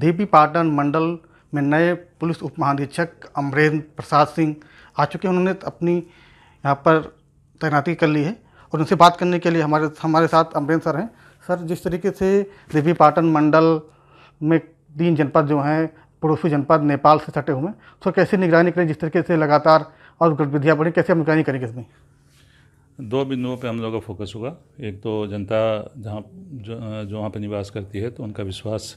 देवी पाटन मंडल में नए पुलिस उप महानिरीक्षक अमरेंद्र प्रसाद सिंह आ चुके हैं उन्होंने अपनी यहाँ पर तैनाती कर ली है और उनसे बात करने के लिए हमारे हमारे साथ अमरेंद्र सर हैं सर जिस तरीके से देवी पाटन मंडल में तीन जनपद जो हैं पड़ोसी जनपद नेपाल से सटे हुए हैं तो कैसे निगरानी करें जिस तरीके से लगातार और गतिविधियाँ बढ़ी कैसे हम निगरानी करेंगे इसमें दो बिंदुओं पे हम लोगों का फोकस होगा एक तो जनता जहाँ जो, जो वहाँ पर निवास करती है तो उनका विश्वास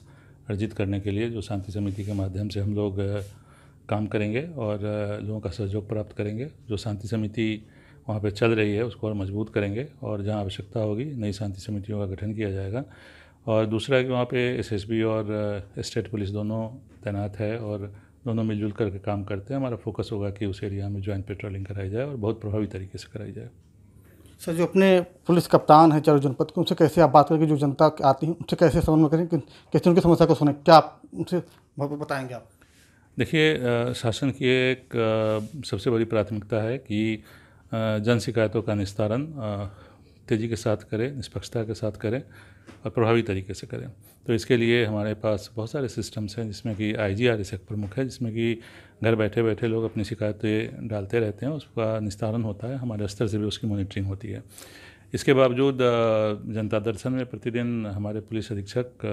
अर्जित करने के लिए जो शांति समिति के माध्यम से हम लोग काम करेंगे और लोगों का सहयोग प्राप्त करेंगे जो शांति समिति वहाँ पर चल रही है उसको और मजबूत करेंगे और जहाँ आवश्यकता होगी नई शांति समितियों का गठन किया जाएगा और दूसरा कि वहाँ पे एसएसबी और स्टेट पुलिस दोनों तैनात है और दोनों मिलजुल करके काम करते हैं हमारा फोकस होगा कि उस एरिया में ज्वाइंट पेट्रोलिंग कराई जाए और बहुत प्रभावी तरीके से कराई जाए सर जो अपने पुलिस कप्तान हैं चारों जनपद के उनसे कैसे आप बात करके जो जनता आती है उनसे कैसे समन्वय करें कैसे उनकी समस्या को सुने क्या आप उनसे बताएंगे आप देखिए शासन की एक सबसे बड़ी प्राथमिकता है कि जन शिकायतों का निस्तारण तेज़ी के साथ करें निष्पक्षता के साथ करें और प्रभावी तरीके से करें तो इसके लिए हमारे पास बहुत सारे सिस्टम्स हैं जिसमें कि आई जी आर एस एक प्रमुख है जिसमें कि घर बैठे बैठे लोग अपनी शिकायतें डालते रहते हैं उसका निस्तारण होता है हमारे स्तर से भी उसकी मॉनिटरिंग होती है इसके बावजूद जनता दर्शन में प्रतिदिन हमारे पुलिस अधीक्षक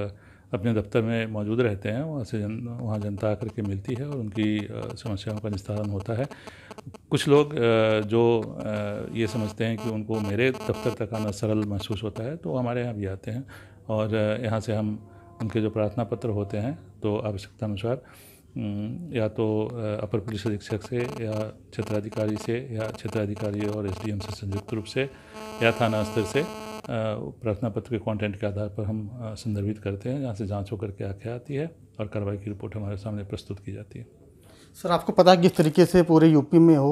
अपने दफ्तर में मौजूद रहते हैं वहाँ से जन वहाँ जनता आकर के मिलती है और उनकी समस्याओं का निस्तारण होता है कुछ लोग जो ये समझते हैं कि उनको मेरे दफ्तर तक आना सरल महसूस होता है तो हमारे यहाँ भी आते हैं और यहाँ से हम उनके जो प्रार्थना पत्र होते हैं तो आवश्यकता अनुसार या तो अपर पुलिस अधीक्षक से या क्षेत्राधिकारी से या क्षेत्राधिकारी और एस से संयुक्त रूप से या थाना स्तर से प्रार्थना पत्र के कंटेंट के आधार पर हम संदर्भित करते हैं जहाँ से जांच होकर के आख्या आती है और कार्रवाई की रिपोर्ट हमारे सामने प्रस्तुत की जाती है सर आपको पता है किस तरीके से पूरे यूपी में हो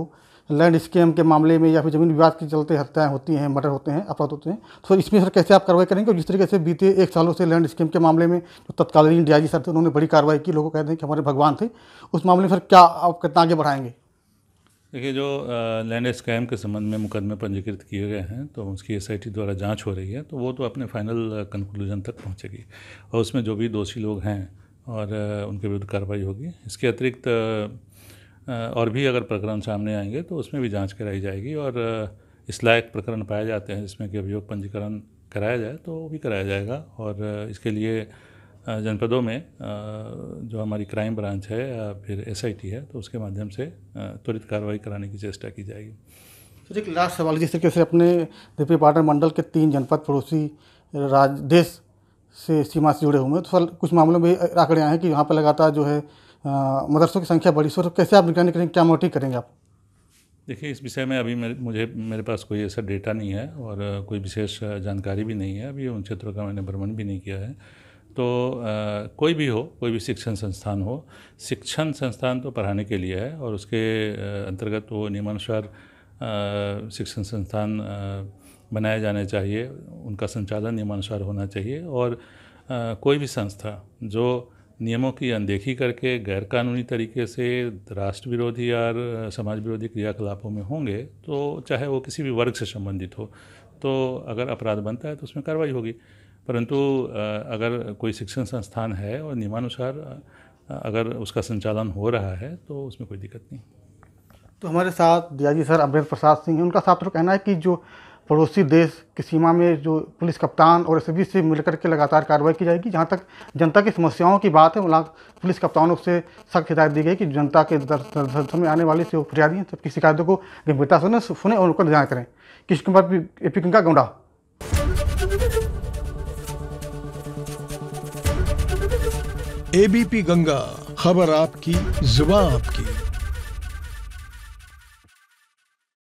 लैंड स्कैम के मामले में या फिर जमीन विवाद के चलते हत्याएं होती हैं मर्डर होते हैं अपराध होते हैं तो इसमें सर कैसे आप कार्रवाई करेंगे और जिस तरीके से बीते एक सालों से लैंड स्कैम के मामले में जो तत्कालीन डी सर थे उन्होंने बड़ी कार्रवाई की लोगों कहते हैं कि हमारे भगवान थे उस मामले में सर क्या आप कितना आगे बढ़ाएंगे देखिए जो लैंड स्कैम के संबंध में मुकदमे पंजीकृत किए गए हैं तो उसकी एस द्वारा जाँच हो रही है तो वो तो अपने फाइनल कंक्लूजन तक पहुँचेगी और उसमें जो भी दोषी लोग हैं और उनके विरुद्ध कार्रवाई होगी इसके अतिरिक्त और भी अगर प्रकरण सामने आएंगे तो उसमें भी जांच कराई जाएगी और इस लायक प्रकरण पाए जाते हैं जिसमें कि अभियोग पंजीकरण कराया जाए तो वो भी कराया जाएगा और इसके लिए जनपदों में जो हमारी क्राइम ब्रांच है या फिर एस है तो उसके माध्यम से त्वरित कार्रवाई कराने की चेष्टा की जाएगी सर तो एक लास्ट सवाल जिस तरीके से अपने डिप्टी पार्टनर मंडल के तीन जनपद पड़ोसी राज देश से सीमा से जुड़े हुए हैं तो सर कुछ मामलों में आंकड़े आए हैं कि यहाँ पर लगातार जो है मदरसों की संख्या बढ़ी सर तो कैसे आप निगरानी करेंगे क्या मोटिव करेंगे आप देखिए इस विषय में अभी मेरे मुझे मेरे पास कोई ऐसा डेटा नहीं है और कोई विशेष जानकारी भी नहीं है अभी उन क्षेत्रों का मैंने भ्रमण भी नहीं किया है तो आ, कोई भी हो कोई भी शिक्षण संस्थान हो शिक्षण संस्थान तो पढ़ाने के लिए है और उसके अंतर्गत वो नियमानुसार शिक्षण संस्थान बनाए जाने चाहिए उनका संचालन नियमानुसार होना चाहिए और कोई भी संस्था जो नियमों की अनदेखी करके गैरकानूनी तरीके से राष्ट्र विरोधी या समाज विरोधी क्रियाकलापों में होंगे तो चाहे वो किसी भी वर्ग से संबंधित हो तो अगर अपराध बनता है तो उसमें कार्रवाई होगी परंतु अगर कोई शिक्षण संस्थान है और नियमानुसार अगर उसका संचालन हो रहा है तो उसमें कोई दिक्कत नहीं तो हमारे साथ डीआईजी सर अमृत प्रसाद सिंह उनका साफ तो कहना है कि जो पड़ोसी देश की सीमा में जो पुलिस कप्तान और एस से मिलकर के लगातार कार्रवाई की जाएगी जहाँ तक जनता की समस्याओं की बात है वहाँ पुलिस कप्तानों से सख्त हिदायत दी गई कि जनता के दर्शन में आने वाली जो फरियादी हैं सबकी शिकायतों को गंभीरता से सुने और उनको निदान करें किश Kumar A P Ganga Gonda ABP Ganga खबर आपकी जुबा आपकी